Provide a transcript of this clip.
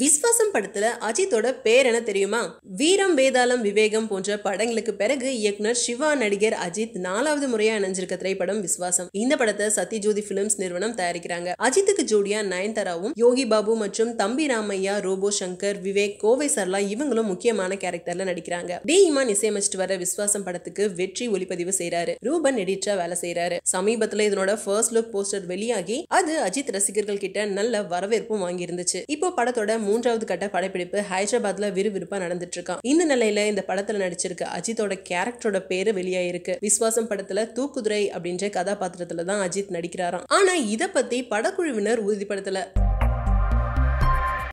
விஸ்வாசம் படத்துல அஜித்தோட பேர் என்ன தெரியுமா வீரம் வேதாளம் விவேகம் போன்ற படங்களுக்கு பிறகு இயக்குனர் சிவா நடிகர் அஜித் நாலாவது முறையா இணைஞ்சிருக்க திரைப்படம் விஸ்வாசம் இந்த படத்தை சத்யஜோதி பிலிம்ஸ் நிறுவனம் தயாரிக்கிறாங்க அஜித்துக்கு ஜோடியா நயன்தாராவும் யோகி பாபு மற்றும் தம்பி ராமையா ரோபோ சங்கர் விவேக் கோவை சர்லா இவங்களும் முக்கியமான கேரக்டர்ல நடிக்கிறாங்க டி இமான் இசையமைச்சிட்டு வர விஸ்வாசம் படத்துக்கு வெற்றி ஒளிப்பதிவு செய்யறாரு ரூபன் எடிட்டா வேலை செய்யறாரு சமீபத்துல இதனோட ஃபர்ஸ்ட் லுக் போஸ்டர் வெளியாகி அது அஜித் ரசிகர்கள் கிட்ட நல்ல வரவேற்பும் வாங்கி இருந்துச்சு இப்போ படத்தோட மூன்றாவது கட்ட படப்பிடிப்பு ஹைதராபாத்ல விறுவிறுப்பா நடந்துட்டு இருக்கான் இந்த நிலையில இந்த படத்துல நடிச்சிருக்க அஜித்தோட கேரக்டரோட பேரு வெளியாயிருக்கு விஸ்வாசம் படத்துல தூக்குதுரை அப்படின்ற கதாபாத்திரத்துல தான் அஜித் நடிக்கிறாராம் ஆனா இதை பத்தி படக்குழுவினர் உறுதிப்படுத்தல